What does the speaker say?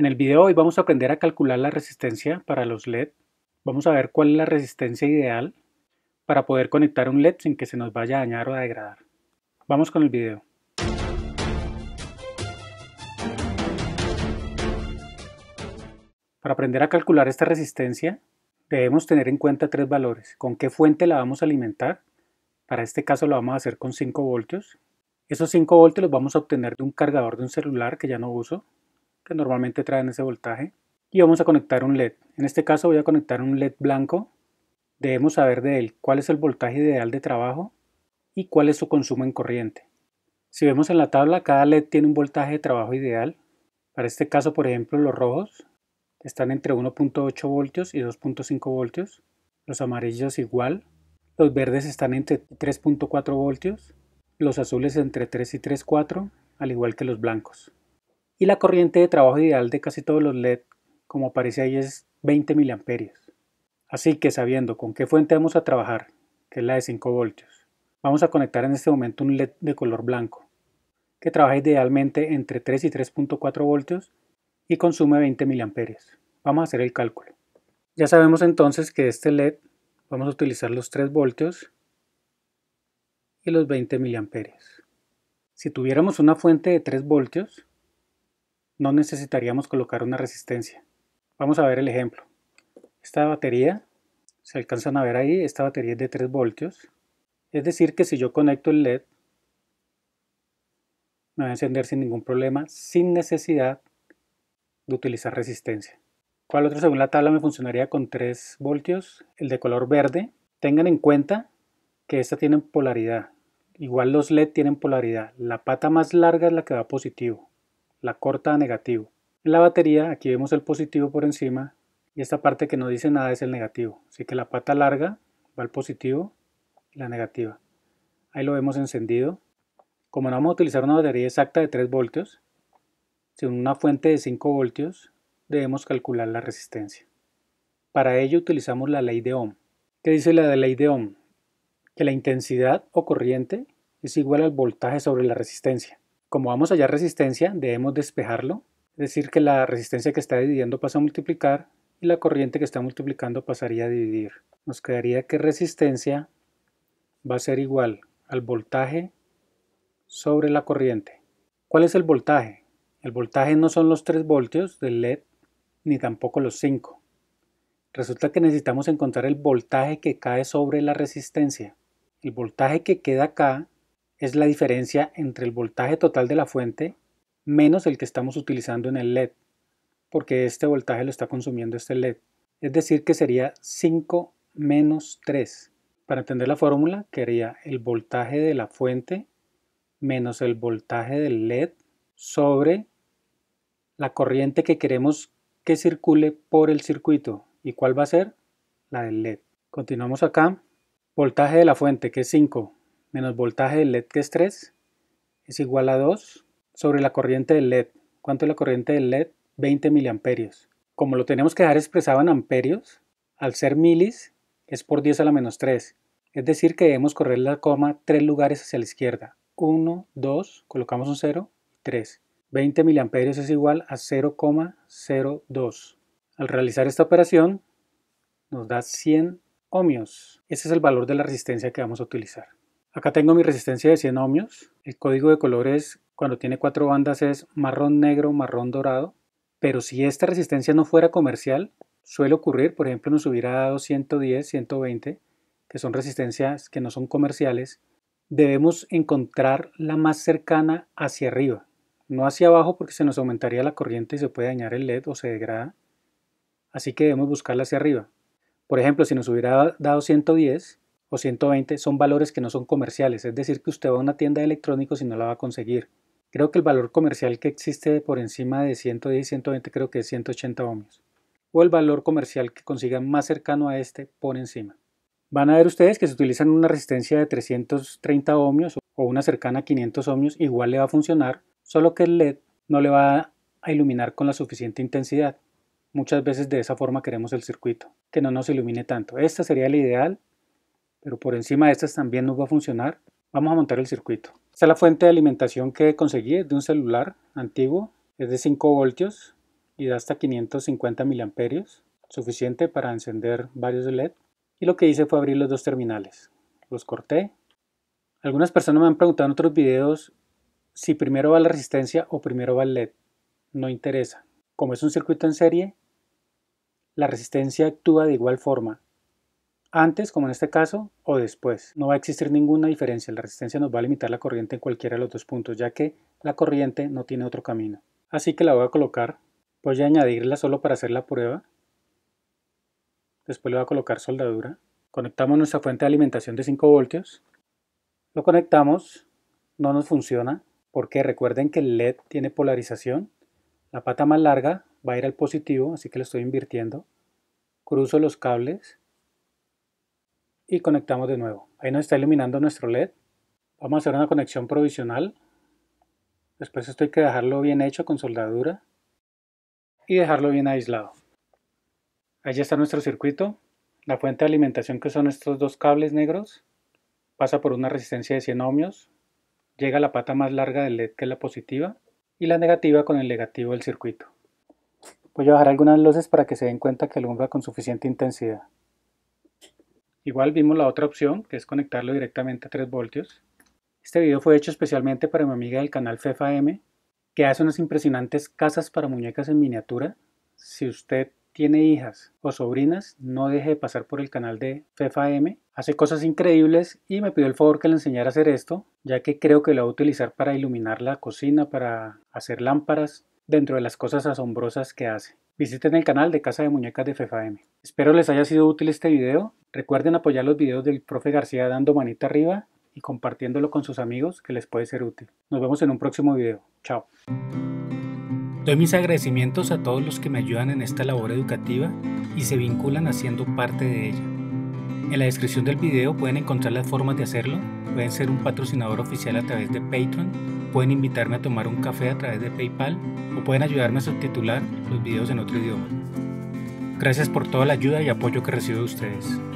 En el video hoy vamos a aprender a calcular la resistencia para los LED. Vamos a ver cuál es la resistencia ideal para poder conectar un LED sin que se nos vaya a dañar o a degradar. Vamos con el video. Para aprender a calcular esta resistencia, debemos tener en cuenta tres valores. ¿Con qué fuente la vamos a alimentar? Para este caso lo vamos a hacer con 5 voltios. Esos 5 voltios los vamos a obtener de un cargador de un celular que ya no uso normalmente traen ese voltaje. Y vamos a conectar un LED. En este caso voy a conectar un LED blanco. Debemos saber de él cuál es el voltaje ideal de trabajo y cuál es su consumo en corriente. Si vemos en la tabla, cada LED tiene un voltaje de trabajo ideal. Para este caso, por ejemplo, los rojos están entre 1.8 voltios y 2.5 voltios. Los amarillos igual. Los verdes están entre 3.4 voltios. Los azules entre 3 y 3.4, al igual que los blancos y la corriente de trabajo ideal de casi todos los LED, como aparece ahí, es 20 mA. Así que sabiendo con qué fuente vamos a trabajar, que es la de 5 voltios, vamos a conectar en este momento un LED de color blanco, que trabaja idealmente entre 3 y 3.4 voltios y consume 20 mA. Vamos a hacer el cálculo. Ya sabemos entonces que este LED vamos a utilizar los 3 voltios y los 20 mA. Si tuviéramos una fuente de 3 voltios, no necesitaríamos colocar una resistencia. Vamos a ver el ejemplo. Esta batería, se alcanzan a ver ahí, esta batería es de 3 voltios. Es decir que si yo conecto el LED, me va a encender sin ningún problema, sin necesidad de utilizar resistencia. ¿Cuál otro según la tabla me funcionaría con 3 voltios? El de color verde. Tengan en cuenta que esta tiene polaridad. Igual los LED tienen polaridad. La pata más larga es la que va positivo la corta a negativo. En la batería aquí vemos el positivo por encima y esta parte que no dice nada es el negativo. Así que la pata larga va al positivo y la negativa. Ahí lo vemos encendido. Como no vamos a utilizar una batería exacta de 3 voltios, sino una fuente de 5 voltios, debemos calcular la resistencia. Para ello utilizamos la ley de Ohm. ¿Qué dice la ley de Ohm? Que la intensidad o corriente es igual al voltaje sobre la resistencia. Como vamos a hallar resistencia, debemos despejarlo, es decir, que la resistencia que está dividiendo pasa a multiplicar y la corriente que está multiplicando pasaría a dividir. Nos quedaría que resistencia va a ser igual al voltaje sobre la corriente. ¿Cuál es el voltaje? El voltaje no son los 3 voltios del LED ni tampoco los 5. Resulta que necesitamos encontrar el voltaje que cae sobre la resistencia. El voltaje que queda acá es la diferencia entre el voltaje total de la fuente menos el que estamos utilizando en el LED, porque este voltaje lo está consumiendo este LED. Es decir, que sería 5 menos 3. Para entender la fórmula, quería el voltaje de la fuente menos el voltaje del LED sobre la corriente que queremos que circule por el circuito. ¿Y cuál va a ser? La del LED. Continuamos acá. Voltaje de la fuente, que es 5, menos voltaje del LED que es 3 es igual a 2 sobre la corriente del LED. ¿Cuánto es la corriente del LED? 20 miliamperios. Como lo tenemos que dejar expresado en amperios, al ser milis es por 10 a la menos 3. Es decir que debemos correr la coma 3 lugares hacia la izquierda. 1, 2, colocamos un 0, 3. 20 miliamperios es igual a 0,02. Al realizar esta operación nos da 100 ohmios. Ese es el valor de la resistencia que vamos a utilizar. Acá tengo mi resistencia de 100 ohmios. El código de colores cuando tiene cuatro bandas es marrón negro, marrón dorado. Pero si esta resistencia no fuera comercial, suele ocurrir, por ejemplo, nos hubiera dado 110, 120, que son resistencias que no son comerciales, debemos encontrar la más cercana hacia arriba, no hacia abajo porque se nos aumentaría la corriente y se puede dañar el LED o se degrada, así que debemos buscarla hacia arriba. Por ejemplo, si nos hubiera dado 110, o 120 son valores que no son comerciales, es decir, que usted va a una tienda de electrónicos y no la va a conseguir. Creo que el valor comercial que existe por encima de 110 y 120 creo que es 180 ohmios. O el valor comercial que consiga más cercano a este por encima. Van a ver ustedes que si utilizan una resistencia de 330 ohmios o una cercana a 500 ohmios, igual le va a funcionar, solo que el LED no le va a iluminar con la suficiente intensidad. Muchas veces de esa forma queremos el circuito, que no nos ilumine tanto. Esta sería la ideal pero por encima de estas también nos va a funcionar, vamos a montar el circuito. Esta es la fuente de alimentación que conseguí, de un celular antiguo, es de 5 voltios y da hasta 550 miliamperios, suficiente para encender varios LED. Y lo que hice fue abrir los dos terminales, los corté. Algunas personas me han preguntado en otros videos si primero va la resistencia o primero va el LED. No interesa. Como es un circuito en serie, la resistencia actúa de igual forma antes, como en este caso, o después. No va a existir ninguna diferencia, la resistencia nos va a limitar la corriente en cualquiera de los dos puntos, ya que la corriente no tiene otro camino. Así que la voy a colocar, voy a añadirla solo para hacer la prueba. Después le voy a colocar soldadura. Conectamos nuestra fuente de alimentación de 5 voltios. Lo conectamos, no nos funciona, porque recuerden que el LED tiene polarización. La pata más larga va a ir al positivo, así que lo estoy invirtiendo. Cruzo los cables y conectamos de nuevo. Ahí nos está iluminando nuestro LED. Vamos a hacer una conexión provisional. Después esto hay que dejarlo bien hecho con soldadura y dejarlo bien aislado. Ahí está nuestro circuito. La fuente de alimentación que son estos dos cables negros pasa por una resistencia de 100 ohmios, llega a la pata más larga del LED que es la positiva y la negativa con el negativo del circuito. Voy a bajar algunas luces para que se den cuenta que alumbra con suficiente intensidad. Igual vimos la otra opción, que es conectarlo directamente a 3 voltios. Este video fue hecho especialmente para mi amiga del canal M, que hace unas impresionantes casas para muñecas en miniatura. Si usted tiene hijas o sobrinas, no deje de pasar por el canal de M. Hace cosas increíbles y me pidió el favor que le enseñara a hacer esto, ya que creo que lo va a utilizar para iluminar la cocina, para hacer lámparas, dentro de las cosas asombrosas que hace. Visiten el canal de Casa de Muñecas de FFM. Espero les haya sido útil este video. Recuerden apoyar los videos del profe García dando manita arriba y compartiéndolo con sus amigos que les puede ser útil. Nos vemos en un próximo video. Chao. Doy mis agradecimientos a todos los que me ayudan en esta labor educativa y se vinculan haciendo parte de ella. En la descripción del video pueden encontrar las formas de hacerlo. Pueden ser un patrocinador oficial a través de Patreon pueden invitarme a tomar un café a través de PayPal o pueden ayudarme a subtitular los videos en otro idioma. Gracias por toda la ayuda y apoyo que recibo de ustedes.